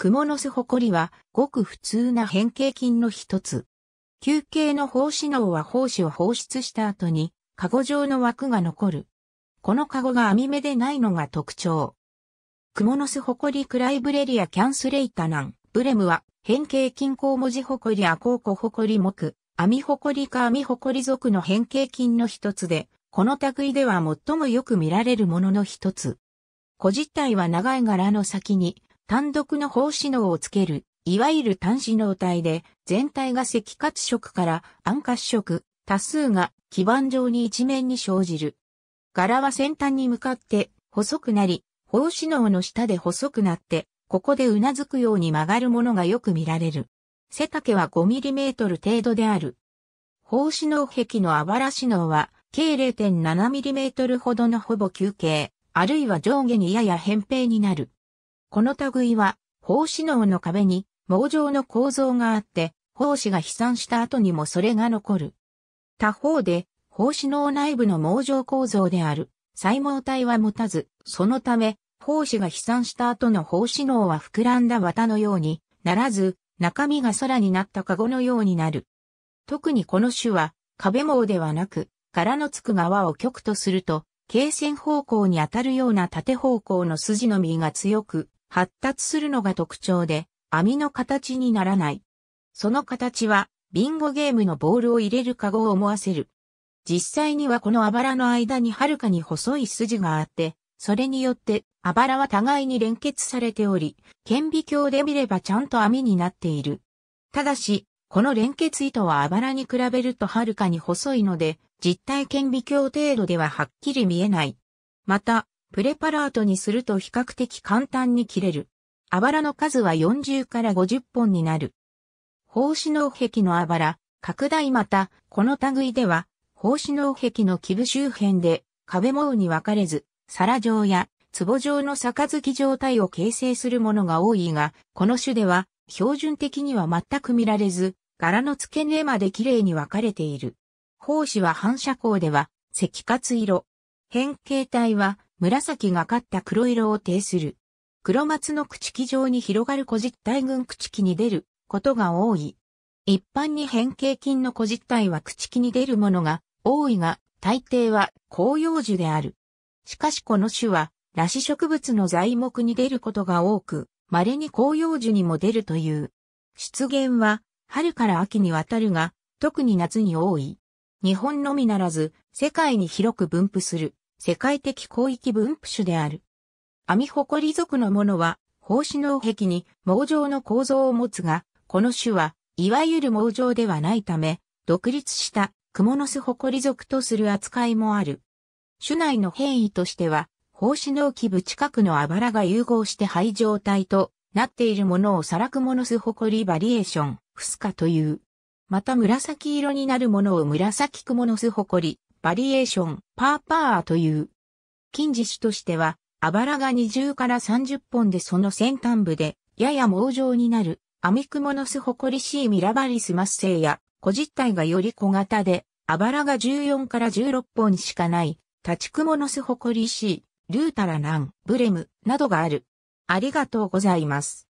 クモノスホコリはごく普通な変形菌の一つ。球形の胞子脳は胞子を放出した後に、カゴ状の枠が残る。このカゴが網目でないのが特徴。クモノスホコリクライブレリアキャンスレイタナン、ブレムは、変形菌項文字ホコリアコーコホコリク、アミホコリかアミホコリ属の変形菌の一つで、この類では最もよく見られるものの一つ。小実体は長い柄の先に単独の方子能をつける、いわゆる単子能体で、全体が赤褐色から暗褐色、多数が基板上に一面に生じる。柄は先端に向かって細くなり、方子能の下で細くなって、ここでうなずくように曲がるものがよく見られる。背丈は 5mm 程度である。方子能壁のあばら子能は、計 0.7mm ほどのほぼ球形、あるいは上下にやや扁平になる。この類は、胞子脳の壁に網状の構造があって、胞子が飛散した後にもそれが残る。他方で、胞子脳内部の網状構造である、細毛体は持たず、そのため、胞子が飛散した後の胞子脳は膨らんだ綿のようにならず、中身が空になった籠のようになる。特にこの種は、壁網ではなく、殻のつく側を極とすると、経線方向に当たるような縦方向の筋の実が強く、発達するのが特徴で、網の形にならない。その形は、ビンゴゲームのボールを入れるカゴを思わせる。実際にはこのあばらの間にはるかに細い筋があって、それによってあばらは互いに連結されており、顕微鏡で見ればちゃんと網になっている。ただし、この連結糸はあばらに比べるとはるかに細いので、実体顕微鏡程度でははっきり見えない。また、プレパラートにすると比較的簡単に切れる。あばらの数は40から50本になる。胞子脳壁のあばら、拡大また、この類では、胞子脳壁の基部周辺で、壁網に分かれず、皿状や壺状の杯状態を形成するものが多いが、この種では、標準的には全く見られず、柄の付け根まで綺麗に分かれている。胞子は反射光では、赤活色。変形体は紫がかった黒色を呈する。黒松の朽木状に広がる古実体群朽木に出ることが多い。一般に変形菌の古実体は朽木に出るものが多いが、大抵は紅葉樹である。しかしこの種は、裸子植物の材木に出ることが多く、稀に紅葉樹にも出るという。出現は、春から秋にわたるが、特に夏に多い。日本のみならず、世界に広く分布する。世界的広域分布種である。アミホコリ属のものは、胞子脳壁に網状の構造を持つが、この種は、いわゆる網状ではないため、独立したクモノスホコリ属とする扱いもある。種内の変異としては、胞子脳基部近くのあばらが融合して肺状態となっているものをサラクモノスホコリバリエーション、フスカという。また紫色になるものを紫クモノスホコリ、バリエーション、パーパーという。近似種としては、あばらが20から30本でその先端部で、やや猛状になる、アミクモノスホコリシーミラバリスマッセイや、小実体がより小型で、あばらが14から16本しかない、タチクモノスホコリシー、ルータラナン、ブレム、などがある。ありがとうございます。